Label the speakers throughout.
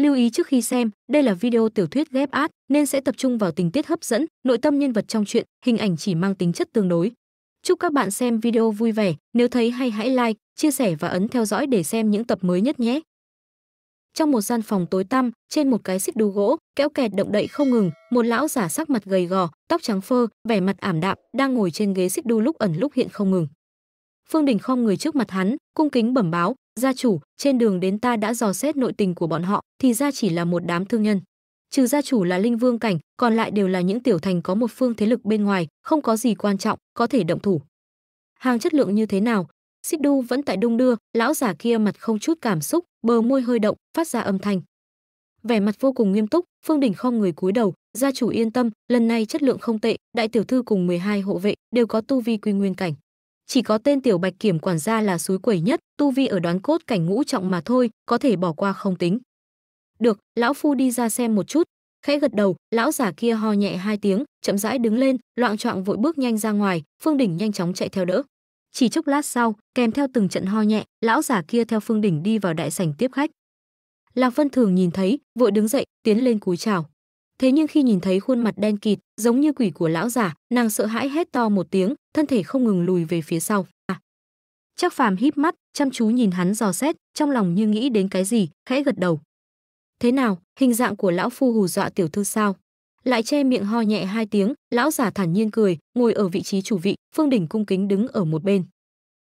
Speaker 1: Lưu ý trước khi xem, đây là video tiểu thuyết ghép át nên sẽ tập trung vào tình tiết hấp dẫn, nội tâm nhân vật trong truyện, hình ảnh chỉ mang tính chất tương đối. Chúc các bạn xem video vui vẻ, nếu thấy hay hãy like, chia sẻ và ấn theo dõi để xem những tập mới nhất nhé. Trong một gian phòng tối tăm, trên một cái xích đu gỗ, kéo kẹt động đậy không ngừng, một lão giả sắc mặt gầy gò, tóc trắng phơ, vẻ mặt ảm đạm, đang ngồi trên ghế xích đu lúc ẩn lúc hiện không ngừng. Phương Đình khom người trước mặt hắn, cung kính bẩm báo, gia chủ trên đường đến ta đã dò xét nội tình của bọn họ thì ra chỉ là một đám thương nhân trừ gia chủ là linh vương cảnh còn lại đều là những tiểu thành có một phương thế lực bên ngoài không có gì quan trọng có thể động thủ hàng chất lượng như thế nào xích đu vẫn tại đung đưa lão giả kia mặt không chút cảm xúc bờ môi hơi động phát ra âm thanh vẻ mặt vô cùng nghiêm túc phương đỉnh không người cúi đầu gia chủ yên tâm lần này chất lượng không tệ đại tiểu thư cùng 12 hộ vệ đều có tu vi quy nguyên cảnh chỉ có tên tiểu bạch kiểm quản gia là suối quẩy nhất, tu vi ở đoán cốt cảnh ngũ trọng mà thôi, có thể bỏ qua không tính. Được, lão phu đi ra xem một chút. Khẽ gật đầu, lão giả kia ho nhẹ hai tiếng, chậm rãi đứng lên, loạn trọng vội bước nhanh ra ngoài, Phương Đỉnh nhanh chóng chạy theo đỡ. Chỉ chốc lát sau, kèm theo từng trận ho nhẹ, lão giả kia theo Phương Đỉnh đi vào đại sảnh tiếp khách. Lạc Vân Thường nhìn thấy, vội đứng dậy, tiến lên cúi chào thế nhưng khi nhìn thấy khuôn mặt đen kịt giống như quỷ của lão giả nàng sợ hãi hét to một tiếng thân thể không ngừng lùi về phía sau à. chắc phàm híp mắt chăm chú nhìn hắn dò xét trong lòng như nghĩ đến cái gì khẽ gật đầu thế nào hình dạng của lão phu hù dọa tiểu thư sao lại che miệng ho nhẹ hai tiếng lão giả thản nhiên cười ngồi ở vị trí chủ vị phương đỉnh cung kính đứng ở một bên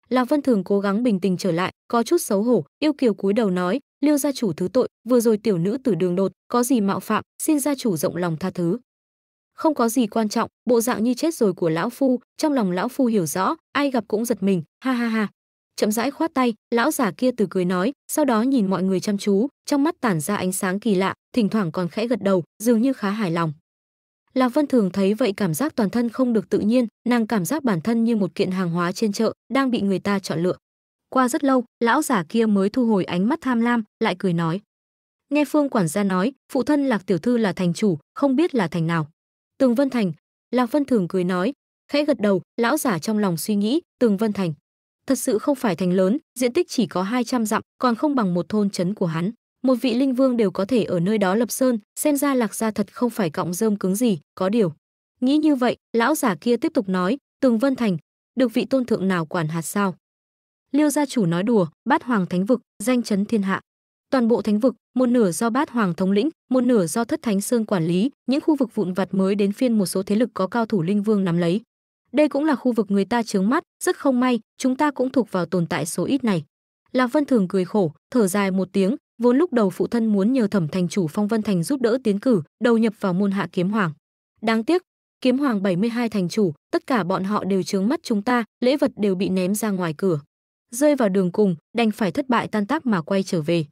Speaker 1: Lạc Vân Thường cố gắng bình tĩnh trở lại, có chút xấu hổ, yêu kiều cúi đầu nói, liêu gia chủ thứ tội vừa rồi tiểu nữ tử đường đột có gì mạo phạm xin gia chủ rộng lòng tha thứ không có gì quan trọng bộ dạng như chết rồi của lão phu trong lòng lão phu hiểu rõ ai gặp cũng giật mình ha ha ha chậm rãi khoát tay lão giả kia từ cười nói sau đó nhìn mọi người chăm chú trong mắt tản ra ánh sáng kỳ lạ thỉnh thoảng còn khẽ gật đầu dường như khá hài lòng lạc vân thường thấy vậy cảm giác toàn thân không được tự nhiên nàng cảm giác bản thân như một kiện hàng hóa trên chợ đang bị người ta chọn lựa qua rất lâu lão giả kia mới thu hồi ánh mắt tham lam lại cười nói nghe phương quản gia nói phụ thân lạc tiểu thư là thành chủ không biết là thành nào tường vân thành lạc vân thường cười nói khẽ gật đầu lão giả trong lòng suy nghĩ tường vân thành thật sự không phải thành lớn diện tích chỉ có 200 dặm còn không bằng một thôn trấn của hắn một vị linh vương đều có thể ở nơi đó lập sơn xem ra lạc gia thật không phải cọng rơm cứng gì có điều nghĩ như vậy lão giả kia tiếp tục nói tường vân thành được vị tôn thượng nào quản hạt sao Liêu gia chủ nói đùa, bát hoàng thánh vực, danh chấn thiên hạ. Toàn bộ thánh vực, một nửa do bát hoàng thống lĩnh, một nửa do thất thánh sơn quản lý, những khu vực vụn vặt mới đến phiên một số thế lực có cao thủ linh vương nắm lấy. Đây cũng là khu vực người ta chướng mắt, rất không may, chúng ta cũng thuộc vào tồn tại số ít này. Lạc Vân Thường cười khổ, thở dài một tiếng, vốn lúc đầu phụ thân muốn nhờ Thẩm Thành chủ Phong Vân Thành giúp đỡ tiến cử, đầu nhập vào môn hạ kiếm hoàng. Đáng tiếc, kiếm hoàng 72 thành chủ, tất cả bọn họ đều chướng mắt chúng ta, lễ vật đều bị ném ra ngoài cửa rơi vào đường cùng, đành phải thất bại tan tác mà quay trở về.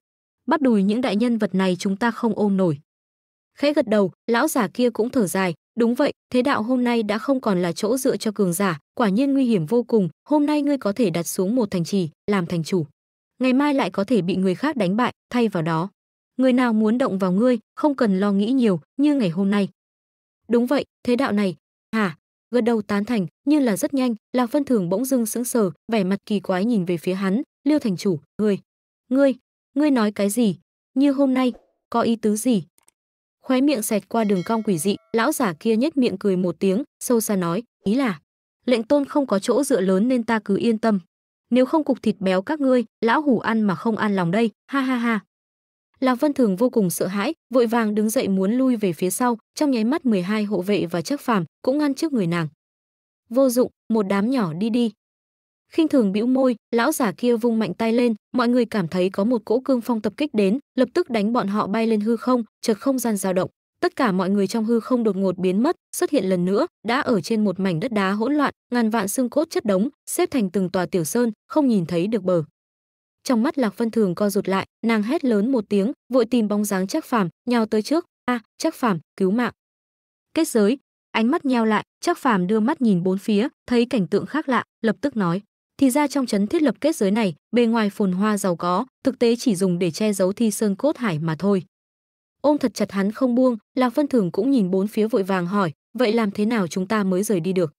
Speaker 1: Bắt đùi những đại nhân vật này chúng ta không ôm nổi. Khẽ gật đầu, lão giả kia cũng thở dài, đúng vậy, thế đạo hôm nay đã không còn là chỗ dựa cho cường giả, quả nhiên nguy hiểm vô cùng, hôm nay ngươi có thể đặt xuống một thành trì, làm thành chủ. Ngày mai lại có thể bị người khác đánh bại, thay vào đó. Người nào muốn động vào ngươi, không cần lo nghĩ nhiều, như ngày hôm nay. Đúng vậy, thế đạo này, hả, gật đầu tán thành như là rất nhanh lạc vân thường bỗng dưng sững sờ vẻ mặt kỳ quái nhìn về phía hắn liêu thành chủ ngươi ngươi ngươi nói cái gì như hôm nay có ý tứ gì khóe miệng xẹt qua đường cong quỷ dị lão giả kia nhếch miệng cười một tiếng sâu xa nói ý là lệnh tôn không có chỗ dựa lớn nên ta cứ yên tâm nếu không cục thịt béo các ngươi lão hủ ăn mà không ăn lòng đây ha ha ha Lạc Vân Thường vô cùng sợ hãi, vội vàng đứng dậy muốn lui về phía sau, trong nháy mắt 12 hộ vệ và chức Phàm cũng ngăn trước người nàng. Vô dụng, một đám nhỏ đi đi. Khinh thường bĩu môi, lão giả kia vung mạnh tay lên, mọi người cảm thấy có một cỗ cương phong tập kích đến, lập tức đánh bọn họ bay lên hư không, chợt không gian dao động. Tất cả mọi người trong hư không đột ngột biến mất, xuất hiện lần nữa, đã ở trên một mảnh đất đá hỗn loạn, ngàn vạn xương cốt chất đống, xếp thành từng tòa tiểu sơn, không nhìn thấy được bờ trong mắt lạc vân thường co rụt lại nàng hét lớn một tiếng vội tìm bóng dáng chắc phàm nhào tới trước a chắc phàm cứu mạng kết giới ánh mắt nheo lại chắc phàm đưa mắt nhìn bốn phía thấy cảnh tượng khác lạ lập tức nói thì ra trong trấn thiết lập kết giới này bề ngoài phồn hoa giàu có thực tế chỉ dùng để che giấu thi sơn cốt hải mà thôi ôm thật chặt hắn không buông lạc vân thường cũng nhìn bốn phía vội vàng hỏi vậy làm thế nào chúng ta mới rời đi được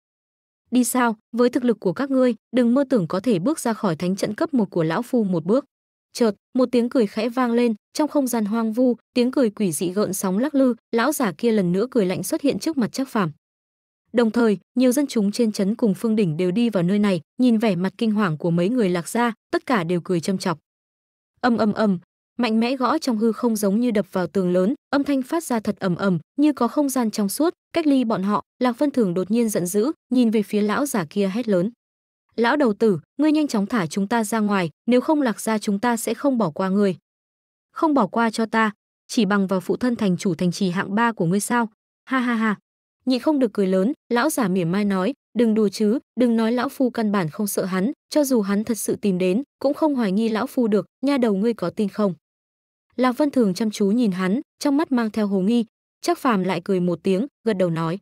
Speaker 1: đi sao với thực lực của các ngươi đừng mơ tưởng có thể bước ra khỏi thánh trận cấp một của lão phu một bước chợt một tiếng cười khẽ vang lên trong không gian hoang vu tiếng cười quỷ dị gợn sóng lắc lư lão giả kia lần nữa cười lạnh xuất hiện trước mặt chắc phàm đồng thời nhiều dân chúng trên trấn cùng phương đỉnh đều đi vào nơi này nhìn vẻ mặt kinh hoàng của mấy người lạc gia tất cả đều cười châm chọc âm âm âm mạnh mẽ gõ trong hư không giống như đập vào tường lớn âm thanh phát ra thật ầm ầm như có không gian trong suốt cách ly bọn họ lạc phân thường đột nhiên giận dữ nhìn về phía lão giả kia hét lớn lão đầu tử ngươi nhanh chóng thả chúng ta ra ngoài nếu không lạc ra chúng ta sẽ không bỏ qua ngươi không bỏ qua cho ta chỉ bằng vào phụ thân thành chủ thành trì hạng ba của ngươi sao ha ha ha nhị không được cười lớn lão giả mỉa mai nói đừng đùa chứ đừng nói lão phu căn bản không sợ hắn cho dù hắn thật sự tìm đến cũng không hoài nghi lão phu được nha đầu ngươi có tin không Lạc Vân Thường chăm chú nhìn hắn, trong mắt mang theo hồ nghi, Trác Phàm lại cười một tiếng, gật đầu nói: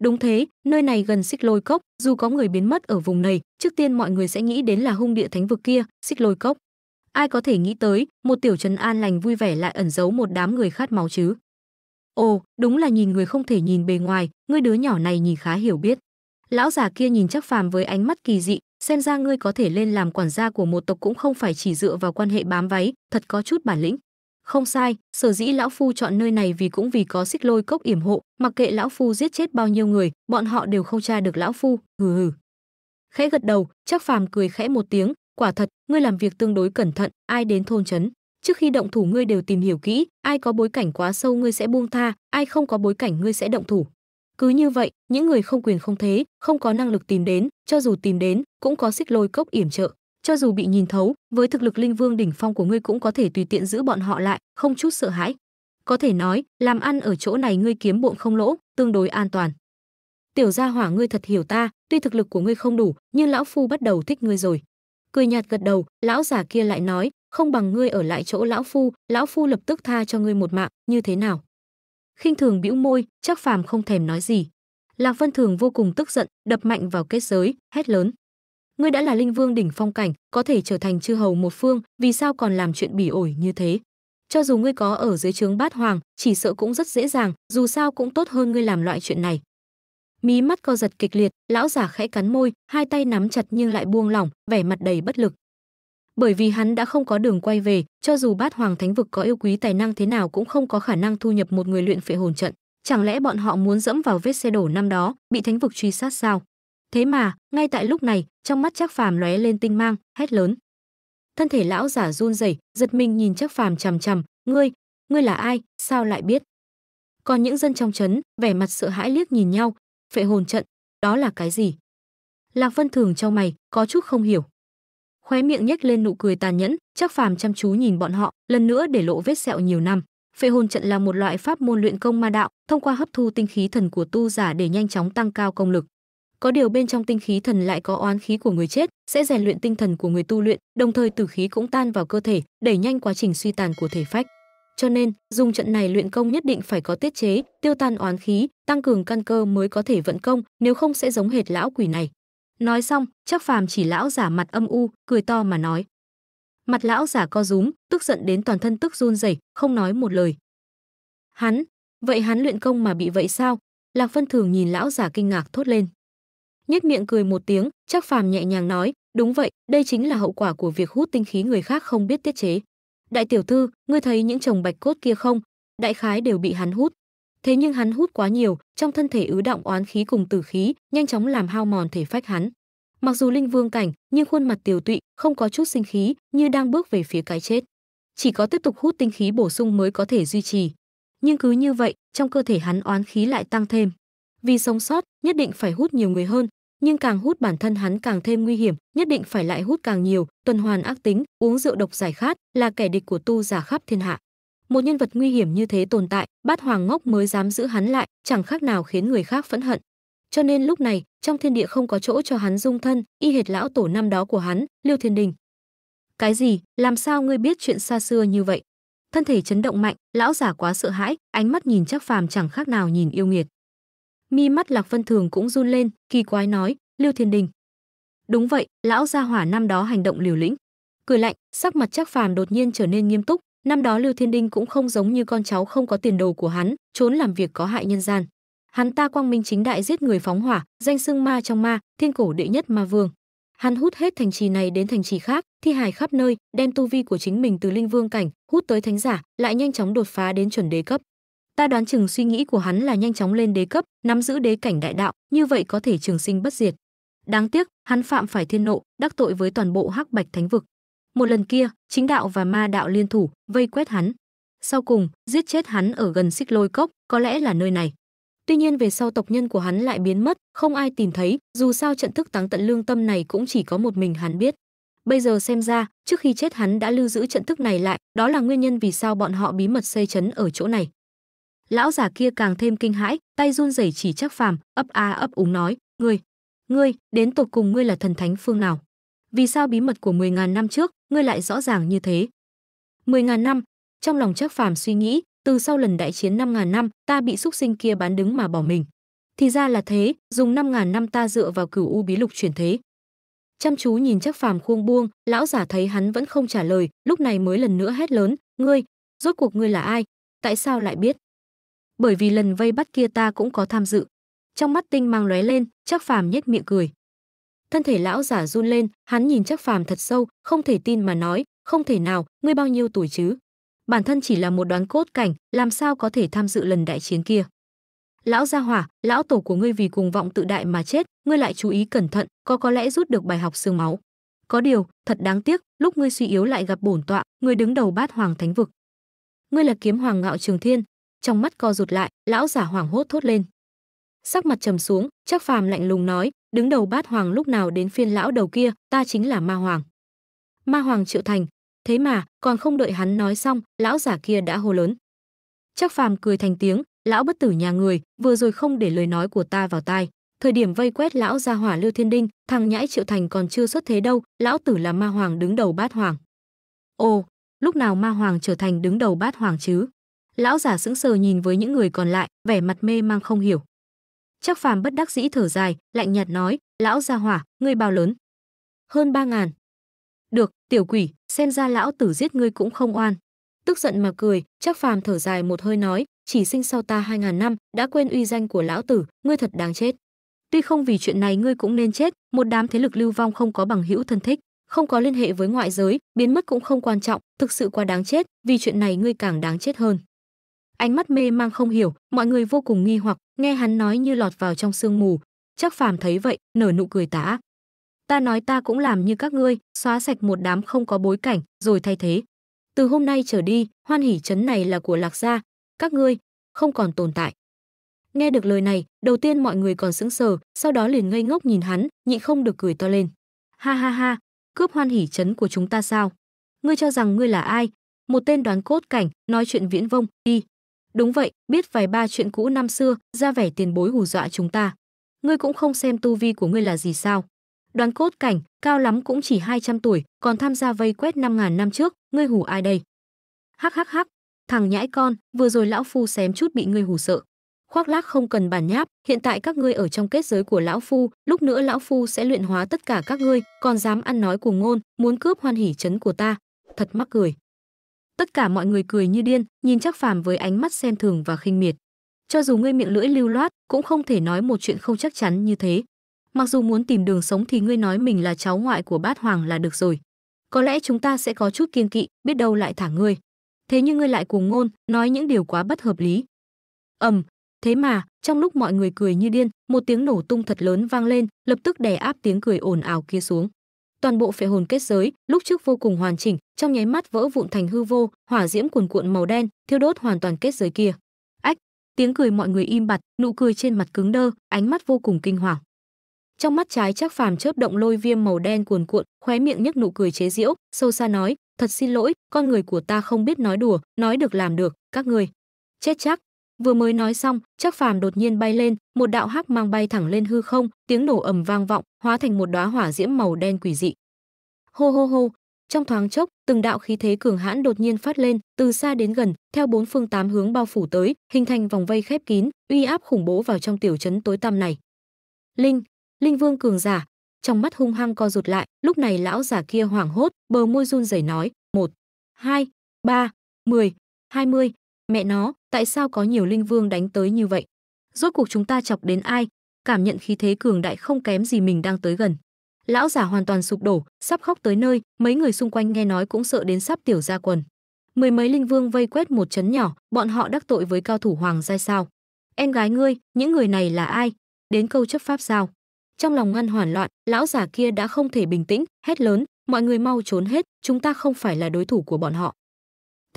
Speaker 1: "Đúng thế, nơi này gần Xích Lôi Cốc, dù có người biến mất ở vùng này, trước tiên mọi người sẽ nghĩ đến là hung địa thánh vực kia, Xích Lôi Cốc. Ai có thể nghĩ tới, một tiểu trấn an lành vui vẻ lại ẩn giấu một đám người khát máu chứ?" Ồ, đúng là nhìn người không thể nhìn bề ngoài, ngươi đứa nhỏ này nhìn khá hiểu biết. Lão già kia nhìn Trác Phàm với ánh mắt kỳ dị, xem ra ngươi có thể lên làm quản gia của một tộc cũng không phải chỉ dựa vào quan hệ bám váy, thật có chút bản lĩnh. Không sai, sở dĩ lão phu chọn nơi này vì cũng vì có xích lôi cốc yểm hộ, mặc kệ lão phu giết chết bao nhiêu người, bọn họ đều không tra được lão phu, hừ hừ. Khẽ gật đầu, chắc phàm cười khẽ một tiếng, quả thật, ngươi làm việc tương đối cẩn thận, ai đến thôn trấn. Trước khi động thủ ngươi đều tìm hiểu kỹ, ai có bối cảnh quá sâu ngươi sẽ buông tha, ai không có bối cảnh ngươi sẽ động thủ. Cứ như vậy, những người không quyền không thế, không có năng lực tìm đến, cho dù tìm đến, cũng có xích lôi cốc yểm trợ cho dù bị nhìn thấu, với thực lực linh vương đỉnh phong của ngươi cũng có thể tùy tiện giữ bọn họ lại, không chút sợ hãi. Có thể nói, làm ăn ở chỗ này ngươi kiếm bộn không lỗ, tương đối an toàn. Tiểu gia hỏa ngươi thật hiểu ta, tuy thực lực của ngươi không đủ, nhưng lão phu bắt đầu thích ngươi rồi. Cười nhạt gật đầu, lão già kia lại nói, không bằng ngươi ở lại chỗ lão phu, lão phu lập tức tha cho ngươi một mạng, như thế nào? Khinh thường bĩu môi, chắc phàm không thèm nói gì. Lạc Vân Thường vô cùng tức giận, đập mạnh vào kết giới, hét lớn ngươi đã là linh vương đỉnh phong cảnh có thể trở thành chư hầu một phương vì sao còn làm chuyện bỉ ổi như thế cho dù ngươi có ở dưới trướng bát hoàng chỉ sợ cũng rất dễ dàng dù sao cũng tốt hơn ngươi làm loại chuyện này mí mắt co giật kịch liệt lão giả khẽ cắn môi hai tay nắm chặt nhưng lại buông lỏng vẻ mặt đầy bất lực bởi vì hắn đã không có đường quay về cho dù bát hoàng thánh vực có yêu quý tài năng thế nào cũng không có khả năng thu nhập một người luyện phệ hồn trận chẳng lẽ bọn họ muốn dẫm vào vết xe đổ năm đó bị thánh vực truy sát sao thế mà ngay tại lúc này trong mắt chắc phàm lóe lên tinh mang hét lớn thân thể lão giả run rẩy giật mình nhìn chắc phàm chằm chằm ngươi ngươi là ai sao lại biết còn những dân trong trấn vẻ mặt sợ hãi liếc nhìn nhau phệ hồn trận đó là cái gì lạc vân thường cho mày có chút không hiểu khóe miệng nhếch lên nụ cười tàn nhẫn chắc phàm chăm chú nhìn bọn họ lần nữa để lộ vết sẹo nhiều năm phệ hồn trận là một loại pháp môn luyện công ma đạo thông qua hấp thu tinh khí thần của tu giả để nhanh chóng tăng cao công lực có điều bên trong tinh khí thần lại có oán khí của người chết sẽ rèn luyện tinh thần của người tu luyện đồng thời tử khí cũng tan vào cơ thể đẩy nhanh quá trình suy tàn của thể phách cho nên dùng trận này luyện công nhất định phải có tiết chế tiêu tan oán khí tăng cường căn cơ mới có thể vận công nếu không sẽ giống hệt lão quỷ này nói xong chắc phàm chỉ lão giả mặt âm u cười to mà nói mặt lão giả co rúm tức giận đến toàn thân tức run rẩy không nói một lời hắn vậy hắn luyện công mà bị vậy sao lạc phân thường nhìn lão giả kinh ngạc thốt lên nhếch miệng cười một tiếng chắc phàm nhẹ nhàng nói đúng vậy đây chính là hậu quả của việc hút tinh khí người khác không biết tiết chế đại tiểu thư ngươi thấy những chồng bạch cốt kia không đại khái đều bị hắn hút thế nhưng hắn hút quá nhiều trong thân thể ứ động oán khí cùng tử khí nhanh chóng làm hao mòn thể phách hắn mặc dù linh vương cảnh nhưng khuôn mặt tiều tụy không có chút sinh khí như đang bước về phía cái chết chỉ có tiếp tục hút tinh khí bổ sung mới có thể duy trì nhưng cứ như vậy trong cơ thể hắn oán khí lại tăng thêm vì sống sót nhất định phải hút nhiều người hơn nhưng càng hút bản thân hắn càng thêm nguy hiểm, nhất định phải lại hút càng nhiều, tuần hoàn ác tính, uống rượu độc giải khát, là kẻ địch của tu giả khắp thiên hạ. Một nhân vật nguy hiểm như thế tồn tại, Bát Hoàng Ngốc mới dám giữ hắn lại, chẳng khác nào khiến người khác phẫn hận. Cho nên lúc này, trong thiên địa không có chỗ cho hắn dung thân, y hệt lão tổ năm đó của hắn, Liêu Thiên Đình. Cái gì? Làm sao ngươi biết chuyện xa xưa như vậy? Thân thể chấn động mạnh, lão giả quá sợ hãi, ánh mắt nhìn chắc phàm chẳng khác nào nhìn yêu nghiệt Mi mắt Lạc Vân Thường cũng run lên, kỳ quái nói, Lưu Thiên Đình. Đúng vậy, lão gia hỏa năm đó hành động liều lĩnh. Cười lạnh, sắc mặt chắc Phàm đột nhiên trở nên nghiêm túc, năm đó Lưu Thiên đình cũng không giống như con cháu không có tiền đồ của hắn, trốn làm việc có hại nhân gian. Hắn ta quang minh chính đại giết người phóng hỏa, danh xưng ma trong ma, thiên cổ đệ nhất ma vương. Hắn hút hết thành trì này đến thành trì khác, thi hài khắp nơi, đem tu vi của chính mình từ linh vương cảnh hút tới thánh giả, lại nhanh chóng đột phá đến chuẩn đế cấp ta đoán chừng suy nghĩ của hắn là nhanh chóng lên đế cấp nắm giữ đế cảnh đại đạo như vậy có thể trường sinh bất diệt đáng tiếc hắn phạm phải thiên nộ đắc tội với toàn bộ hắc bạch thánh vực một lần kia chính đạo và ma đạo liên thủ vây quét hắn sau cùng giết chết hắn ở gần xích lôi cốc có lẽ là nơi này tuy nhiên về sau tộc nhân của hắn lại biến mất không ai tìm thấy dù sao trận thức táng tận lương tâm này cũng chỉ có một mình hắn biết bây giờ xem ra trước khi chết hắn đã lưu giữ trận thức này lại đó là nguyên nhân vì sao bọn họ bí mật xây chấn ở chỗ này lão già kia càng thêm kinh hãi tay run rẩy chỉ chắc phàm ấp a ấp úng nói ngươi ngươi đến tột cùng ngươi là thần thánh phương nào vì sao bí mật của 10.000 năm trước ngươi lại rõ ràng như thế 10.000 năm trong lòng chắc phàm suy nghĩ từ sau lần đại chiến 5.000 năm ta bị xúc sinh kia bán đứng mà bỏ mình thì ra là thế dùng 5.000 năm ta dựa vào cửu u bí lục chuyển thế chăm chú nhìn chắc phàm khuông buông lão giả thấy hắn vẫn không trả lời lúc này mới lần nữa hét lớn ngươi rốt cuộc ngươi là ai tại sao lại biết bởi vì lần vây bắt kia ta cũng có tham dự. Trong mắt tinh mang lóe lên, chắc Phàm nhếch miệng cười. Thân thể lão giả run lên, hắn nhìn chắc Phàm thật sâu, không thể tin mà nói, không thể nào, ngươi bao nhiêu tuổi chứ? Bản thân chỉ là một đoán cốt cảnh, làm sao có thể tham dự lần đại chiến kia? Lão gia hỏa, lão tổ của ngươi vì cùng vọng tự đại mà chết, ngươi lại chú ý cẩn thận, có có lẽ rút được bài học xương máu. Có điều, thật đáng tiếc, lúc ngươi suy yếu lại gặp bổn tọa, ngươi đứng đầu bát hoàng thánh vực. Ngươi là kiếm hoàng ngạo trường thiên, trong mắt co rụt lại lão giả hoảng hốt thốt lên sắc mặt trầm xuống chắc phàm lạnh lùng nói đứng đầu bát hoàng lúc nào đến phiên lão đầu kia ta chính là ma hoàng ma hoàng triệu thành thế mà còn không đợi hắn nói xong lão giả kia đã hô lớn chắc phàm cười thành tiếng lão bất tử nhà người vừa rồi không để lời nói của ta vào tai thời điểm vây quét lão gia hỏa lưu thiên đinh thằng nhãi triệu thành còn chưa xuất thế đâu lão tử là ma hoàng đứng đầu bát hoàng ồ lúc nào ma hoàng trở thành đứng đầu bát hoàng chứ lão giả sững sờ nhìn với những người còn lại vẻ mặt mê mang không hiểu chắc phàm bất đắc dĩ thở dài lạnh nhạt nói lão gia hỏa ngươi bao lớn hơn ba ngàn được tiểu quỷ xem ra lão tử giết ngươi cũng không oan tức giận mà cười chắc phàm thở dài một hơi nói chỉ sinh sau ta hai ngàn năm đã quên uy danh của lão tử ngươi thật đáng chết tuy không vì chuyện này ngươi cũng nên chết một đám thế lực lưu vong không có bằng hữu thân thích không có liên hệ với ngoại giới biến mất cũng không quan trọng thực sự quá đáng chết vì chuyện này ngươi càng đáng chết hơn ánh mắt mê mang không hiểu mọi người vô cùng nghi hoặc nghe hắn nói như lọt vào trong sương mù chắc phàm thấy vậy nở nụ cười tả ta nói ta cũng làm như các ngươi xóa sạch một đám không có bối cảnh rồi thay thế từ hôm nay trở đi hoan hỉ trấn này là của lạc gia các ngươi không còn tồn tại nghe được lời này đầu tiên mọi người còn sững sờ sau đó liền ngây ngốc nhìn hắn nhịn không được cười to lên ha ha ha cướp hoan hỉ trấn của chúng ta sao ngươi cho rằng ngươi là ai một tên đoán cốt cảnh nói chuyện viễn vông đi Đúng vậy, biết vài ba chuyện cũ năm xưa, ra vẻ tiền bối hù dọa chúng ta. Ngươi cũng không xem tu vi của ngươi là gì sao? Đoàn cốt cảnh, cao lắm cũng chỉ 200 tuổi, còn tham gia vây quét 5.000 năm trước, ngươi hù ai đây? Hắc hắc hắc, thằng nhãi con, vừa rồi lão phu xém chút bị ngươi hù sợ. Khoác lác không cần bàn nháp, hiện tại các ngươi ở trong kết giới của lão phu, lúc nữa lão phu sẽ luyện hóa tất cả các ngươi, còn dám ăn nói cùng ngôn, muốn cướp hoan hỉ trấn của ta. Thật mắc cười tất cả mọi người cười như điên nhìn chắc phàm với ánh mắt xem thường và khinh miệt cho dù ngươi miệng lưỡi lưu loát cũng không thể nói một chuyện không chắc chắn như thế mặc dù muốn tìm đường sống thì ngươi nói mình là cháu ngoại của bát hoàng là được rồi có lẽ chúng ta sẽ có chút kiên kỵ biết đâu lại thả ngươi thế nhưng ngươi lại cuồng ngôn nói những điều quá bất hợp lý ầm thế mà trong lúc mọi người cười như điên một tiếng nổ tung thật lớn vang lên lập tức đè áp tiếng cười ồn ào kia xuống toàn bộ phệ hồn kết giới lúc trước vô cùng hoàn chỉnh trong nháy mắt vỡ vụn thành hư vô hỏa diễm cuồn cuộn màu đen thiêu đốt hoàn toàn kết giới kia ách tiếng cười mọi người im bặt nụ cười trên mặt cứng đơ ánh mắt vô cùng kinh hoàng trong mắt trái chắc phàm chớp động lôi viêm màu đen cuồn cuộn khóe miệng nhếch nụ cười chế giễu sâu xa nói thật xin lỗi con người của ta không biết nói đùa nói được làm được các người chết chắc Vừa mới nói xong, Trác Phàm đột nhiên bay lên, một đạo hắc mang bay thẳng lên hư không, tiếng nổ ầm vang vọng, hóa thành một đóa hỏa diễm màu đen quỷ dị. Hô hô hô, trong thoáng chốc, từng đạo khí thế cường hãn đột nhiên phát lên, từ xa đến gần, theo bốn phương tám hướng bao phủ tới, hình thành vòng vây khép kín, uy áp khủng bố vào trong tiểu trấn tối tăm này. Linh, Linh Vương cường giả, trong mắt hung hăng co rụt lại, lúc này lão giả kia hoảng hốt, bờ môi run rẩy nói, một, hai, ba, mười, hai mươi, Mẹ nó, tại sao có nhiều linh vương đánh tới như vậy? Rốt cuộc chúng ta chọc đến ai? Cảm nhận khí thế cường đại không kém gì mình đang tới gần. Lão giả hoàn toàn sụp đổ, sắp khóc tới nơi, mấy người xung quanh nghe nói cũng sợ đến sắp tiểu ra quần. Mười mấy linh vương vây quét một chấn nhỏ, bọn họ đắc tội với cao thủ hoàng giai sao? Em gái ngươi, những người này là ai? Đến câu chấp pháp sao? Trong lòng ngăn hoảng loạn, lão giả kia đã không thể bình tĩnh, hét lớn, mọi người mau trốn hết, chúng ta không phải là đối thủ của bọn họ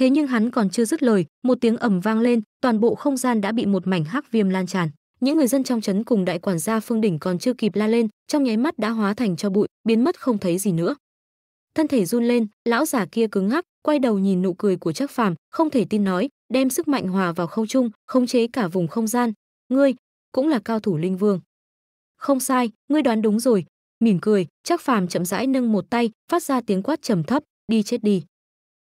Speaker 1: thế nhưng hắn còn chưa dứt lời một tiếng ẩm vang lên toàn bộ không gian đã bị một mảnh hắc viêm lan tràn những người dân trong trấn cùng đại quản gia phương đỉnh còn chưa kịp la lên trong nháy mắt đã hóa thành cho bụi biến mất không thấy gì nữa thân thể run lên lão già kia cứng ngắc quay đầu nhìn nụ cười của trác phàm không thể tin nói đem sức mạnh hòa vào khâu trung khống chế cả vùng không gian ngươi cũng là cao thủ linh vương không sai ngươi đoán đúng rồi mỉm cười trác phàm chậm rãi nâng một tay phát ra tiếng quát trầm thấp đi chết đi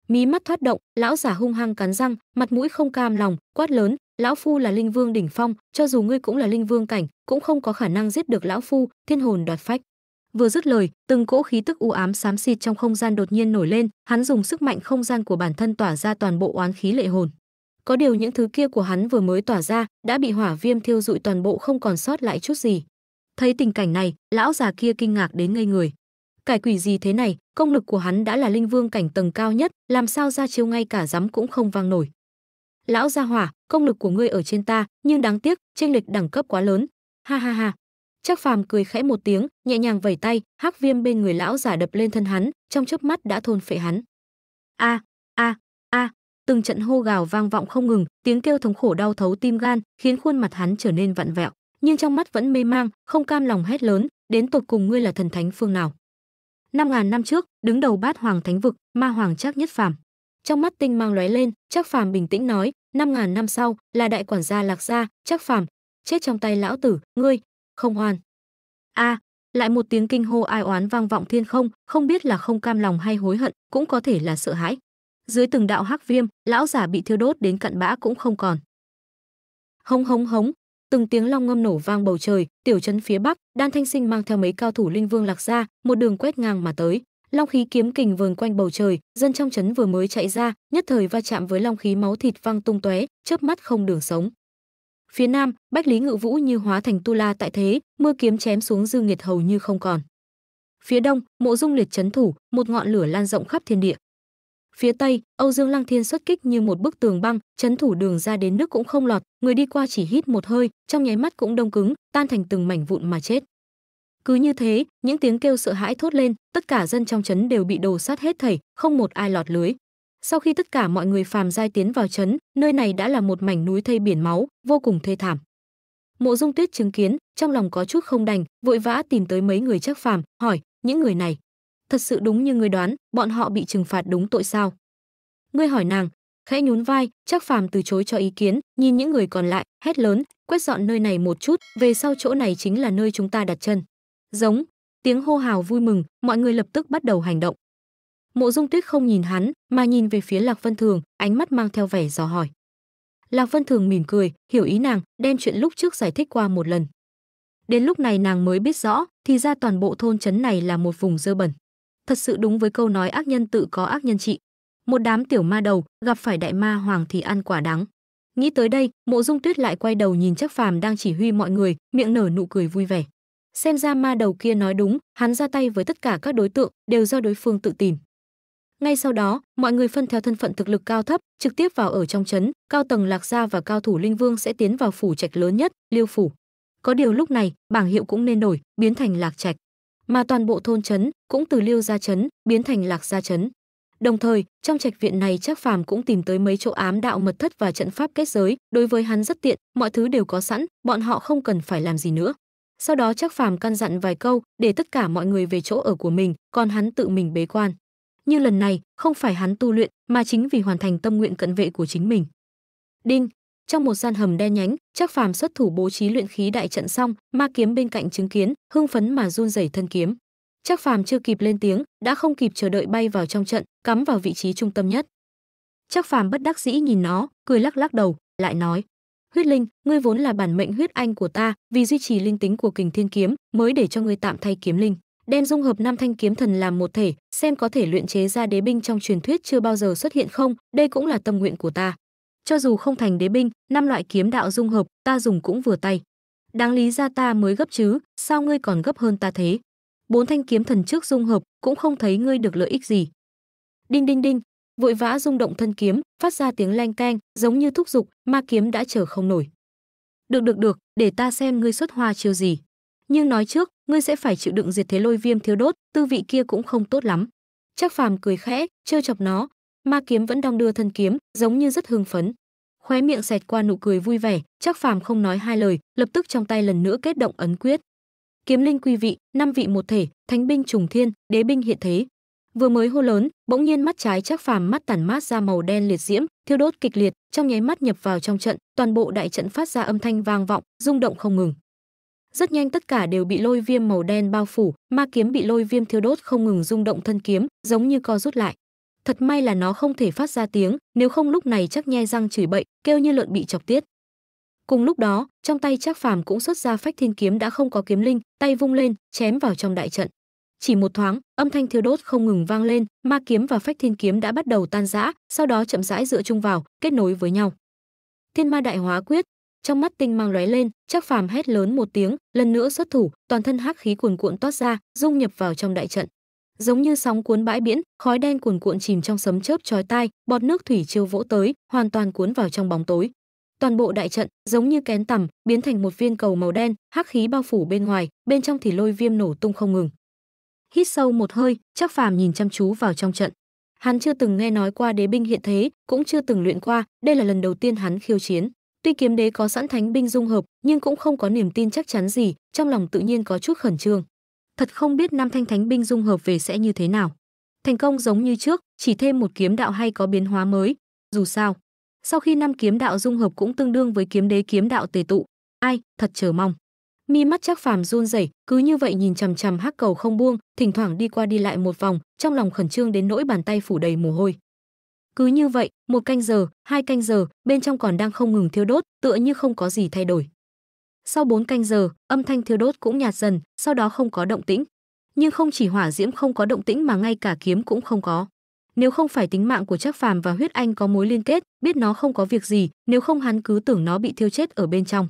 Speaker 1: mí mắt thoát động lão giả hung hăng cắn răng mặt mũi không cam lòng quát lớn lão phu là linh vương đỉnh phong cho dù ngươi cũng là linh vương cảnh cũng không có khả năng giết được lão phu thiên hồn đoạt phách vừa dứt lời từng cỗ khí tức u ám xám xịt trong không gian đột nhiên nổi lên hắn dùng sức mạnh không gian của bản thân tỏa ra toàn bộ oán khí lệ hồn có điều những thứ kia của hắn vừa mới tỏa ra đã bị hỏa viêm thiêu dụi toàn bộ không còn sót lại chút gì thấy tình cảnh này lão già kia kinh ngạc đến ngây người cải quỷ gì thế này công lực của hắn đã là linh vương cảnh tầng cao nhất làm sao ra chiêu ngay cả dám cũng không vang nổi lão gia hỏa công lực của ngươi ở trên ta nhưng đáng tiếc chênh lệch đẳng cấp quá lớn ha ha ha Trác Phàm cười khẽ một tiếng, nhẹ nhàng vẩy tay, hắc viêm bên người lão giả đập lên thân hắn, trong chớp mắt đã thôn phệ hắn. A, a, a, từng trận hô gào vang vọng không ngừng, tiếng kêu thống khổ đau thấu tim gan, khiến khuôn mặt hắn trở nên vặn vẹo, nhưng trong mắt vẫn mê mang, không cam lòng hét lớn, đến tột cùng ngươi là thần thánh phương nào? năm ngàn năm trước đứng đầu bát hoàng thánh vực ma hoàng chắc nhất phàm trong mắt tinh mang lóe lên chắc phàm bình tĩnh nói năm ngàn năm sau là đại quản gia lạc gia chắc phàm chết trong tay lão tử ngươi không hoàn a à, lại một tiếng kinh hô ai oán vang vọng thiên không không biết là không cam lòng hay hối hận cũng có thể là sợ hãi dưới từng đạo hắc viêm lão giả bị thiêu đốt đến cặn bã cũng không còn hống hống hống từng tiếng long ngâm nổ vang bầu trời tiểu trấn phía bắc đan thanh sinh mang theo mấy cao thủ linh vương lạc ra một đường quét ngang mà tới long khí kiếm kình vờn quanh bầu trời dân trong trấn vừa mới chạy ra nhất thời va chạm với long khí máu thịt văng tung tóe chớp mắt không đường sống phía nam bách lý ngự vũ như hóa thành tu la tại thế mưa kiếm chém xuống dư nghiệt hầu như không còn phía đông mộ dung liệt trấn thủ một ngọn lửa lan rộng khắp thiên địa Phía Tây, Âu Dương Lăng Thiên xuất kích như một bức tường băng, chấn thủ đường ra đến nước cũng không lọt, người đi qua chỉ hít một hơi, trong nháy mắt cũng đông cứng, tan thành từng mảnh vụn mà chết. Cứ như thế, những tiếng kêu sợ hãi thốt lên, tất cả dân trong trấn đều bị đồ sát hết thảy, không một ai lọt lưới. Sau khi tất cả mọi người phàm giai tiến vào trấn, nơi này đã là một mảnh núi thây biển máu, vô cùng thê thảm. Mộ Dung Tuyết chứng kiến, trong lòng có chút không đành, vội vã tìm tới mấy người chắc phàm, hỏi: "Những người này thật sự đúng như người đoán, bọn họ bị trừng phạt đúng tội sao? Ngươi hỏi nàng, khẽ nhún vai, chắc phàm từ chối cho ý kiến, nhìn những người còn lại, hét lớn, quét dọn nơi này một chút, về sau chỗ này chính là nơi chúng ta đặt chân. Giống, tiếng hô hào vui mừng, mọi người lập tức bắt đầu hành động. Mộ Dung Tuyết không nhìn hắn, mà nhìn về phía Lạc Vân Thường, ánh mắt mang theo vẻ dò hỏi. Lạc Vân Thường mỉm cười, hiểu ý nàng, đem chuyện lúc trước giải thích qua một lần. Đến lúc này nàng mới biết rõ, thì ra toàn bộ thôn trấn này là một vùng dơ bẩn. Thật sự đúng với câu nói ác nhân tự có ác nhân trị. Một đám tiểu ma đầu gặp phải đại ma hoàng thì ăn quả đắng. Nghĩ tới đây, Mộ Dung Tuyết lại quay đầu nhìn Trác Phàm đang chỉ huy mọi người, miệng nở nụ cười vui vẻ. Xem ra ma đầu kia nói đúng, hắn ra tay với tất cả các đối tượng đều do đối phương tự tìm. Ngay sau đó, mọi người phân theo thân phận thực lực cao thấp, trực tiếp vào ở trong trấn, cao tầng Lạc gia và cao thủ Linh Vương sẽ tiến vào phủ trạch lớn nhất, Liêu phủ. Có điều lúc này, bảng hiệu cũng nên đổi, biến thành Lạc trạch mà toàn bộ thôn trấn cũng từ Liêu gia trấn biến thành Lạc gia trấn. Đồng thời, trong trạch viện này chắc Phàm cũng tìm tới mấy chỗ ám đạo mật thất và trận pháp kết giới, đối với hắn rất tiện, mọi thứ đều có sẵn, bọn họ không cần phải làm gì nữa. Sau đó chắc Phàm căn dặn vài câu để tất cả mọi người về chỗ ở của mình, còn hắn tự mình bế quan. Như lần này, không phải hắn tu luyện, mà chính vì hoàn thành tâm nguyện cận vệ của chính mình. Đinh, trong một gian hầm đen nhánh chắc phàm xuất thủ bố trí luyện khí đại trận xong ma kiếm bên cạnh chứng kiến hưng phấn mà run rẩy thân kiếm chắc phàm chưa kịp lên tiếng đã không kịp chờ đợi bay vào trong trận cắm vào vị trí trung tâm nhất chắc phàm bất đắc dĩ nhìn nó cười lắc lắc đầu lại nói huyết linh ngươi vốn là bản mệnh huyết anh của ta vì duy trì linh tính của kình thiên kiếm mới để cho ngươi tạm thay kiếm linh đem dung hợp năm thanh kiếm thần làm một thể xem có thể luyện chế ra đế binh trong truyền thuyết chưa bao giờ xuất hiện không đây cũng là tâm nguyện của ta cho dù không thành đế binh năm loại kiếm đạo dung hợp ta dùng cũng vừa tay đáng lý ra ta mới gấp chứ sao ngươi còn gấp hơn ta thế bốn thanh kiếm thần trước dung hợp cũng không thấy ngươi được lợi ích gì đinh đinh đinh vội vã rung động thân kiếm phát ra tiếng leng keng giống như thúc giục ma kiếm đã chờ không nổi được được được để ta xem ngươi xuất hoa chiêu gì nhưng nói trước ngươi sẽ phải chịu đựng diệt thế lôi viêm thiếu đốt tư vị kia cũng không tốt lắm chắc phàm cười khẽ trêu chọc nó ma kiếm vẫn đong đưa thân kiếm giống như rất hưng phấn khóe miệng xẹt qua nụ cười vui vẻ chắc phàm không nói hai lời lập tức trong tay lần nữa kết động ấn quyết kiếm linh quy vị năm vị một thể thánh binh trùng thiên đế binh hiện thế vừa mới hô lớn bỗng nhiên mắt trái chắc phàm mắt tản mát ra màu đen liệt diễm thiêu đốt kịch liệt trong nháy mắt nhập vào trong trận toàn bộ đại trận phát ra âm thanh vang vọng rung động không ngừng rất nhanh tất cả đều bị lôi viêm màu đen bao phủ ma kiếm bị lôi viêm thiêu đốt không ngừng rung động thân kiếm giống như co rút lại thật may là nó không thể phát ra tiếng, nếu không lúc này chắc nhe răng chửi bậy, kêu như lợn bị chọc tiết. Cùng lúc đó, trong tay Trác Phàm cũng xuất ra phách thiên kiếm đã không có kiếm linh, tay vung lên, chém vào trong đại trận. Chỉ một thoáng, âm thanh thiêu đốt không ngừng vang lên, ma kiếm và phách thiên kiếm đã bắt đầu tan rã, sau đó chậm rãi dựa chung vào, kết nối với nhau. Thiên ma đại hóa quyết, trong mắt tinh mang lóe lên, Trác Phàm hét lớn một tiếng, lần nữa xuất thủ, toàn thân hắc khí cuồn cuộn toát ra, dung nhập vào trong đại trận giống như sóng cuốn bãi biển, khói đen cuồn cuộn chìm trong sấm chớp chói tai, bọt nước thủy chiêu vỗ tới, hoàn toàn cuốn vào trong bóng tối. Toàn bộ đại trận giống như kén tầm, biến thành một viên cầu màu đen, hắc khí bao phủ bên ngoài, bên trong thì lôi viêm nổ tung không ngừng. Hít sâu một hơi, chắc Phàm nhìn chăm chú vào trong trận. Hắn chưa từng nghe nói qua đế binh hiện thế, cũng chưa từng luyện qua, đây là lần đầu tiên hắn khiêu chiến. Tuy kiếm đế có sẵn thánh binh dung hợp, nhưng cũng không có niềm tin chắc chắn gì, trong lòng tự nhiên có chút khẩn trương thật không biết năm Thanh Thánh binh dung hợp về sẽ như thế nào. Thành công giống như trước, chỉ thêm một kiếm đạo hay có biến hóa mới, dù sao. Sau khi năm kiếm đạo dung hợp cũng tương đương với kiếm đế kiếm đạo tề tụ, ai, thật chờ mong. Mi mắt chắc phàm run rẩy, cứ như vậy nhìn chằm chằm hắc cầu không buông, thỉnh thoảng đi qua đi lại một vòng, trong lòng khẩn trương đến nỗi bàn tay phủ đầy mồ hôi. Cứ như vậy, một canh giờ, hai canh giờ, bên trong còn đang không ngừng thiêu đốt, tựa như không có gì thay đổi. Sau 4 canh giờ, âm thanh thiêu đốt cũng nhạt dần, sau đó không có động tĩnh. Nhưng không chỉ hỏa diễm không có động tĩnh mà ngay cả kiếm cũng không có. Nếu không phải tính mạng của Trác Phàm và Huyết Anh có mối liên kết, biết nó không có việc gì, nếu không hắn cứ tưởng nó bị thiêu chết ở bên trong.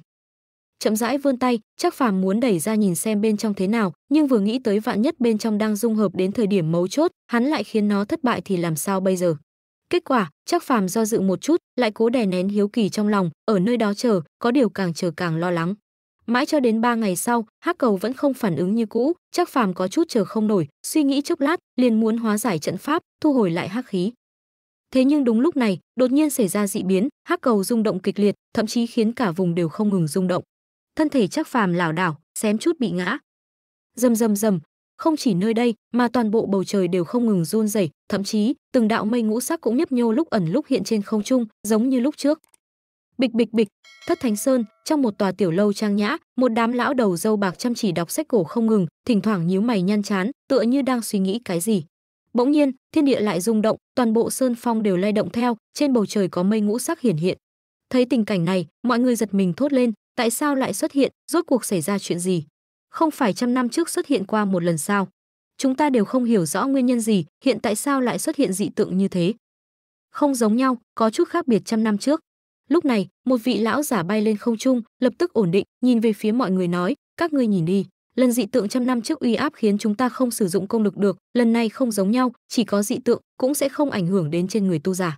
Speaker 1: Chậm rãi vươn tay, Trác Phàm muốn đẩy ra nhìn xem bên trong thế nào, nhưng vừa nghĩ tới vạn nhất bên trong đang dung hợp đến thời điểm mấu chốt, hắn lại khiến nó thất bại thì làm sao bây giờ? Kết quả, Trác Phàm do dự một chút, lại cố đè nén hiếu kỳ trong lòng, ở nơi đó chờ, có điều càng chờ càng lo lắng mãi cho đến ba ngày sau hắc cầu vẫn không phản ứng như cũ chắc phàm có chút chờ không nổi suy nghĩ chốc lát liền muốn hóa giải trận pháp thu hồi lại hắc khí thế nhưng đúng lúc này đột nhiên xảy ra dị biến hắc cầu rung động kịch liệt thậm chí khiến cả vùng đều không ngừng rung động thân thể chắc phàm lảo đảo xém chút bị ngã rầm rầm rầm không chỉ nơi đây mà toàn bộ bầu trời đều không ngừng run rẩy thậm chí từng đạo mây ngũ sắc cũng nhấp nhô lúc ẩn lúc hiện trên không trung giống như lúc trước Bịch bịch bịch, Thất Thánh Sơn, trong một tòa tiểu lâu trang nhã, một đám lão đầu dâu bạc chăm chỉ đọc sách cổ không ngừng, thỉnh thoảng nhíu mày nhăn chán, tựa như đang suy nghĩ cái gì. Bỗng nhiên, thiên địa lại rung động, toàn bộ sơn phong đều lay động theo, trên bầu trời có mây ngũ sắc hiển hiện. Thấy tình cảnh này, mọi người giật mình thốt lên, tại sao lại xuất hiện, rốt cuộc xảy ra chuyện gì? Không phải trăm năm trước xuất hiện qua một lần sao? Chúng ta đều không hiểu rõ nguyên nhân gì, hiện tại sao lại xuất hiện dị tượng như thế? Không giống nhau, có chút khác biệt trăm năm trước, lúc này một vị lão giả bay lên không trung lập tức ổn định nhìn về phía mọi người nói các ngươi nhìn đi lần dị tượng trăm năm trước uy áp khiến chúng ta không sử dụng công lực được lần này không giống nhau chỉ có dị tượng cũng sẽ không ảnh hưởng đến trên người tu giả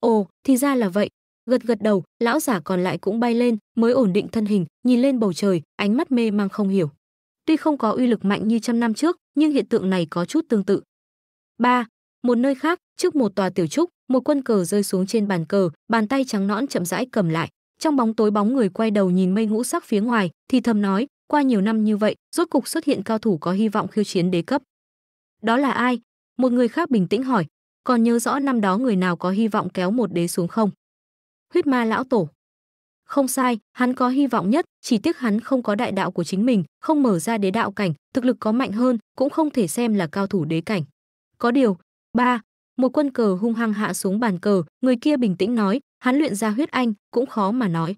Speaker 1: ồ thì ra là vậy gật gật đầu lão giả còn lại cũng bay lên mới ổn định thân hình nhìn lên bầu trời ánh mắt mê mang không hiểu tuy không có uy lực mạnh như trăm năm trước nhưng hiện tượng này có chút tương tự ba một nơi khác trước một tòa tiểu trúc một quân cờ rơi xuống trên bàn cờ bàn tay trắng nõn chậm rãi cầm lại trong bóng tối bóng người quay đầu nhìn mây ngũ sắc phía ngoài thì thầm nói qua nhiều năm như vậy rốt cục xuất hiện cao thủ có hy vọng khiêu chiến đế cấp đó là ai một người khác bình tĩnh hỏi còn nhớ rõ năm đó người nào có hy vọng kéo một đế xuống không huyết ma lão tổ không sai hắn có hy vọng nhất chỉ tiếc hắn không có đại đạo của chính mình không mở ra đế đạo cảnh thực lực có mạnh hơn cũng không thể xem là cao thủ đế cảnh có điều ba một quân cờ hung hăng hạ xuống bàn cờ người kia bình tĩnh nói hắn luyện ra huyết anh cũng khó mà nói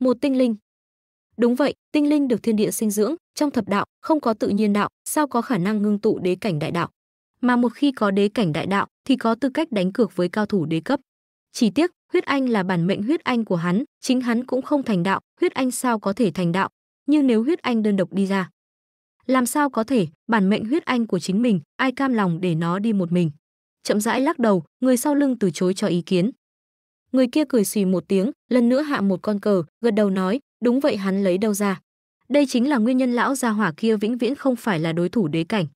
Speaker 1: một tinh linh đúng vậy tinh linh được thiên địa sinh dưỡng trong thập đạo không có tự nhiên đạo sao có khả năng ngưng tụ đế cảnh đại đạo mà một khi có đế cảnh đại đạo thì có tư cách đánh cược với cao thủ đế cấp chỉ tiếc huyết anh là bản mệnh huyết anh của hắn chính hắn cũng không thành đạo huyết anh sao có thể thành đạo nhưng nếu huyết anh đơn độc đi ra làm sao có thể bản mệnh huyết anh của chính mình ai cam lòng để nó đi một mình chậm rãi lắc đầu, người sau lưng từ chối cho ý kiến. Người kia cười xì một tiếng, lần nữa hạ một con cờ, gật đầu nói, đúng vậy hắn lấy đâu ra. Đây chính là nguyên nhân lão gia hỏa kia vĩnh viễn không phải là đối thủ đế cảnh.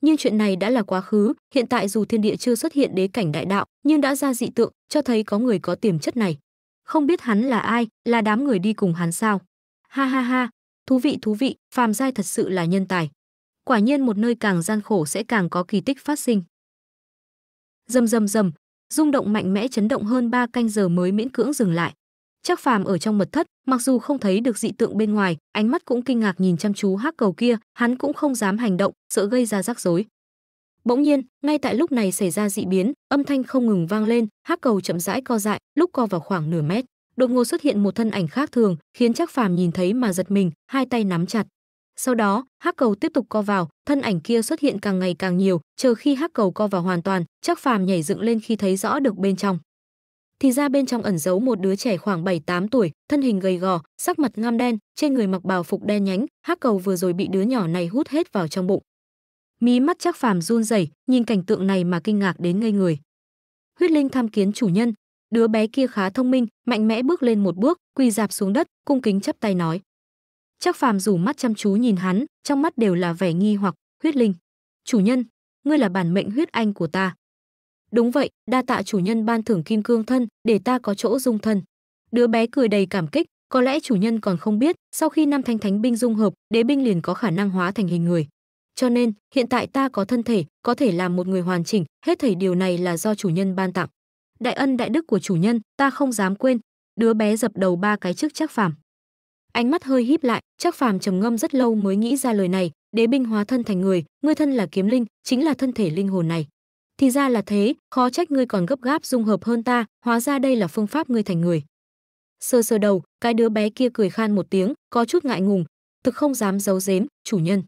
Speaker 1: Nhưng chuyện này đã là quá khứ, hiện tại dù thiên địa chưa xuất hiện đế cảnh đại đạo, nhưng đã ra dị tượng, cho thấy có người có tiềm chất này. Không biết hắn là ai, là đám người đi cùng hắn sao? Ha ha ha, thú vị thú vị, phàm giai thật sự là nhân tài. Quả nhiên một nơi càng gian khổ sẽ càng có kỳ tích phát sinh. Rầm rầm rầm, rung động mạnh mẽ chấn động hơn 3 canh giờ mới miễn cưỡng dừng lại. Trác Phàm ở trong mật thất, mặc dù không thấy được dị tượng bên ngoài, ánh mắt cũng kinh ngạc nhìn chăm chú hắc cầu kia, hắn cũng không dám hành động, sợ gây ra rắc rối. Bỗng nhiên, ngay tại lúc này xảy ra dị biến, âm thanh không ngừng vang lên, hắc cầu chậm rãi co dại, lúc co vào khoảng nửa mét, đột ngột xuất hiện một thân ảnh khác thường, khiến Trác Phàm nhìn thấy mà giật mình, hai tay nắm chặt. Sau đó, hắc cầu tiếp tục co vào, thân ảnh kia xuất hiện càng ngày càng nhiều, chờ khi hắc cầu co vào hoàn toàn, chắc phàm nhảy dựng lên khi thấy rõ được bên trong. Thì ra bên trong ẩn giấu một đứa trẻ khoảng 7-8 tuổi, thân hình gầy gò, sắc mặt ngăm đen, trên người mặc bào phục đen nhánh, hắc cầu vừa rồi bị đứa nhỏ này hút hết vào trong bụng. Mí mắt chắc phàm run rẩy, nhìn cảnh tượng này mà kinh ngạc đến ngây người. Huyết linh tham kiến chủ nhân, đứa bé kia khá thông minh, mạnh mẽ bước lên một bước, quỳ dạp xuống đất, cung kính chắp tay nói: Trác Phàm rủ mắt chăm chú nhìn hắn, trong mắt đều là vẻ nghi hoặc, "Huyết linh, chủ nhân, ngươi là bản mệnh huyết anh của ta." "Đúng vậy, đa tạ chủ nhân ban thưởng kim cương thân, để ta có chỗ dung thân." Đứa bé cười đầy cảm kích, có lẽ chủ nhân còn không biết, sau khi năm thanh thánh binh dung hợp, đế binh liền có khả năng hóa thành hình người. Cho nên, hiện tại ta có thân thể, có thể làm một người hoàn chỉnh, hết thảy điều này là do chủ nhân ban tặng. Đại ân đại đức của chủ nhân, ta không dám quên. Đứa bé dập đầu ba cái trước Trác Phàm ánh mắt hơi híp lại chắc phàm trầm ngâm rất lâu mới nghĩ ra lời này đế binh hóa thân thành người ngươi thân là kiếm linh chính là thân thể linh hồn này thì ra là thế khó trách ngươi còn gấp gáp dung hợp hơn ta hóa ra đây là phương pháp ngươi thành người sơ sơ đầu cái đứa bé kia cười khan một tiếng có chút ngại ngùng thực không dám giấu giếm chủ nhân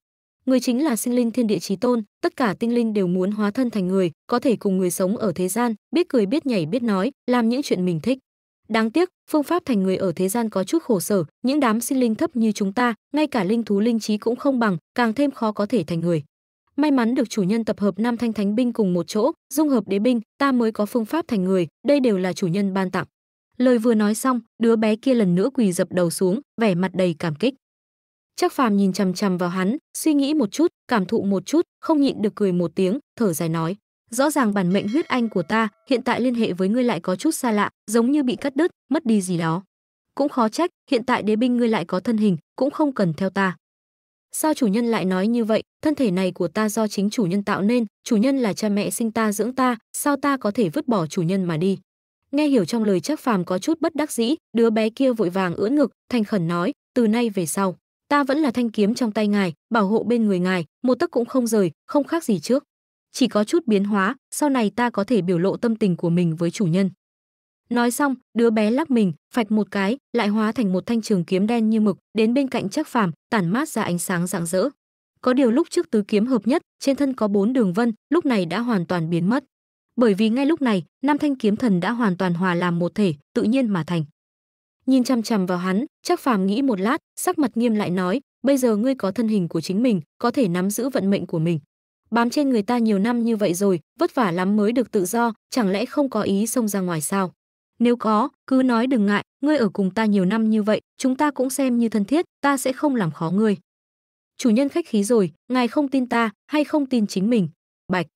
Speaker 1: người chính là sinh linh thiên địa chí tôn tất cả tinh linh đều muốn hóa thân thành người có thể cùng người sống ở thế gian biết cười biết nhảy biết nói làm những chuyện mình thích Đáng tiếc, phương pháp thành người ở thế gian có chút khổ sở, những đám sinh linh thấp như chúng ta, ngay cả linh thú linh trí cũng không bằng, càng thêm khó có thể thành người. May mắn được chủ nhân tập hợp năm thanh thánh binh cùng một chỗ, dung hợp đế binh, ta mới có phương pháp thành người, đây đều là chủ nhân ban tặng. Lời vừa nói xong, đứa bé kia lần nữa quỳ dập đầu xuống, vẻ mặt đầy cảm kích. Chắc Phàm nhìn chằm chằm vào hắn, suy nghĩ một chút, cảm thụ một chút, không nhịn được cười một tiếng, thở dài nói: rõ ràng bản mệnh huyết anh của ta hiện tại liên hệ với ngươi lại có chút xa lạ giống như bị cắt đứt mất đi gì đó cũng khó trách hiện tại đế binh ngươi lại có thân hình cũng không cần theo ta sao chủ nhân lại nói như vậy thân thể này của ta do chính chủ nhân tạo nên chủ nhân là cha mẹ sinh ta dưỡng ta sao ta có thể vứt bỏ chủ nhân mà đi nghe hiểu trong lời chắc phàm có chút bất đắc dĩ đứa bé kia vội vàng ưỡn ngực thành khẩn nói từ nay về sau ta vẫn là thanh kiếm trong tay ngài bảo hộ bên người ngài một tấc cũng không rời không khác gì trước chỉ có chút biến hóa, sau này ta có thể biểu lộ tâm tình của mình với chủ nhân. Nói xong, đứa bé lắc mình, phạch một cái, lại hóa thành một thanh trường kiếm đen như mực, đến bên cạnh chắc Phàm, tản mát ra ánh sáng rạng rỡ. Có điều lúc trước tứ kiếm hợp nhất, trên thân có bốn đường vân, lúc này đã hoàn toàn biến mất. Bởi vì ngay lúc này, năm thanh kiếm thần đã hoàn toàn hòa làm một thể, tự nhiên mà thành. Nhìn chằm chằm vào hắn, chắc Phàm nghĩ một lát, sắc mặt nghiêm lại nói, "Bây giờ ngươi có thân hình của chính mình, có thể nắm giữ vận mệnh của mình bám trên người ta nhiều năm như vậy rồi vất vả lắm mới được tự do chẳng lẽ không có ý xông ra ngoài sao nếu có cứ nói đừng ngại ngươi ở cùng ta nhiều năm như vậy chúng ta cũng xem như thân thiết ta sẽ không làm khó ngươi chủ nhân khách khí rồi ngài không tin ta hay không tin chính mình bạch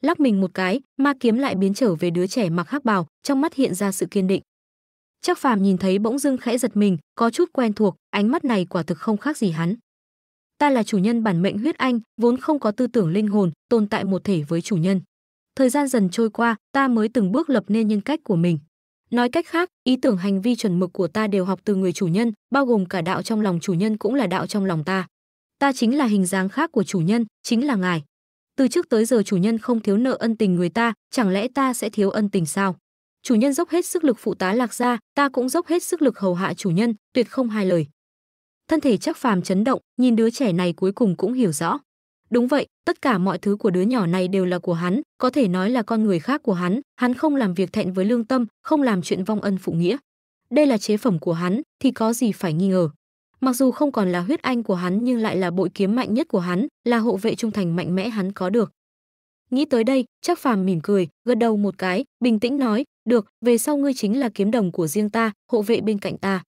Speaker 1: lắc mình một cái ma kiếm lại biến trở về đứa trẻ mặc hắc bào trong mắt hiện ra sự kiên định chắc phàm nhìn thấy bỗng dưng khẽ giật mình có chút quen thuộc ánh mắt này quả thực không khác gì hắn ta là chủ nhân bản mệnh huyết anh vốn không có tư tưởng linh hồn tồn tại một thể với chủ nhân thời gian dần trôi qua ta mới từng bước lập nên nhân cách của mình nói cách khác ý tưởng hành vi chuẩn mực của ta đều học từ người chủ nhân bao gồm cả đạo trong lòng chủ nhân cũng là đạo trong lòng ta ta chính là hình dáng khác của chủ nhân chính là ngài từ trước tới giờ chủ nhân không thiếu nợ ân tình người ta chẳng lẽ ta sẽ thiếu ân tình sao chủ nhân dốc hết sức lực phụ tá lạc gia ta cũng dốc hết sức lực hầu hạ chủ nhân tuyệt không hai lời thân thể chắc phàm chấn động nhìn đứa trẻ này cuối cùng cũng hiểu rõ đúng vậy tất cả mọi thứ của đứa nhỏ này đều là của hắn có thể nói là con người khác của hắn hắn không làm việc thẹn với lương tâm không làm chuyện vong ân phụ nghĩa đây là chế phẩm của hắn thì có gì phải nghi ngờ mặc dù không còn là huyết anh của hắn nhưng lại là bội kiếm mạnh nhất của hắn là hộ vệ trung thành mạnh mẽ hắn có được nghĩ tới đây chắc phàm mỉm cười gật đầu một cái bình tĩnh nói được về sau ngươi chính là kiếm đồng của riêng ta hộ vệ bên cạnh ta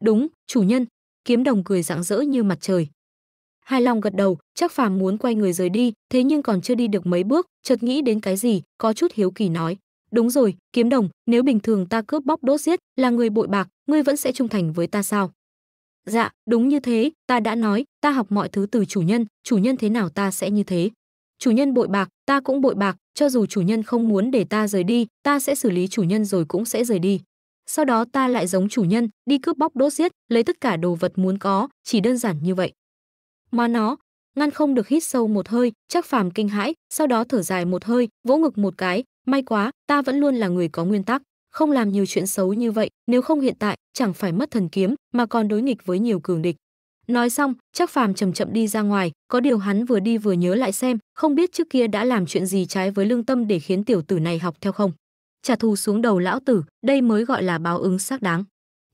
Speaker 1: đúng chủ nhân kiếm đồng cười rạng rỡ như mặt trời hài lòng gật đầu chắc phàm muốn quay người rời đi thế nhưng còn chưa đi được mấy bước chợt nghĩ đến cái gì có chút hiếu kỳ nói đúng rồi kiếm đồng nếu bình thường ta cướp bóc đốt giết là người bội bạc ngươi vẫn sẽ trung thành với ta sao dạ đúng như thế ta đã nói ta học mọi thứ từ chủ nhân chủ nhân thế nào ta sẽ như thế chủ nhân bội bạc ta cũng bội bạc cho dù chủ nhân không muốn để ta rời đi ta sẽ xử lý chủ nhân rồi cũng sẽ rời đi sau đó ta lại giống chủ nhân, đi cướp bóc đốt giết, lấy tất cả đồ vật muốn có, chỉ đơn giản như vậy. Mà nó, ngăn không được hít sâu một hơi, chắc phàm kinh hãi, sau đó thở dài một hơi, vỗ ngực một cái, may quá, ta vẫn luôn là người có nguyên tắc, không làm nhiều chuyện xấu như vậy, nếu không hiện tại, chẳng phải mất thần kiếm, mà còn đối nghịch với nhiều cường địch. Nói xong, chắc phàm chậm chậm đi ra ngoài, có điều hắn vừa đi vừa nhớ lại xem, không biết trước kia đã làm chuyện gì trái với lương tâm để khiến tiểu tử này học theo không trả thù xuống đầu lão tử, đây mới gọi là báo ứng xác đáng.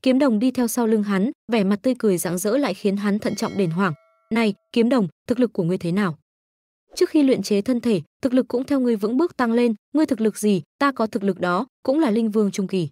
Speaker 1: Kiếm Đồng đi theo sau lưng hắn, vẻ mặt tươi cười rạng rỡ lại khiến hắn thận trọng đền hoảng. "Này, Kiếm Đồng, thực lực của ngươi thế nào?" Trước khi luyện chế thân thể, thực lực cũng theo ngươi vững bước tăng lên, ngươi thực lực gì, ta có thực lực đó, cũng là linh vương trung kỳ.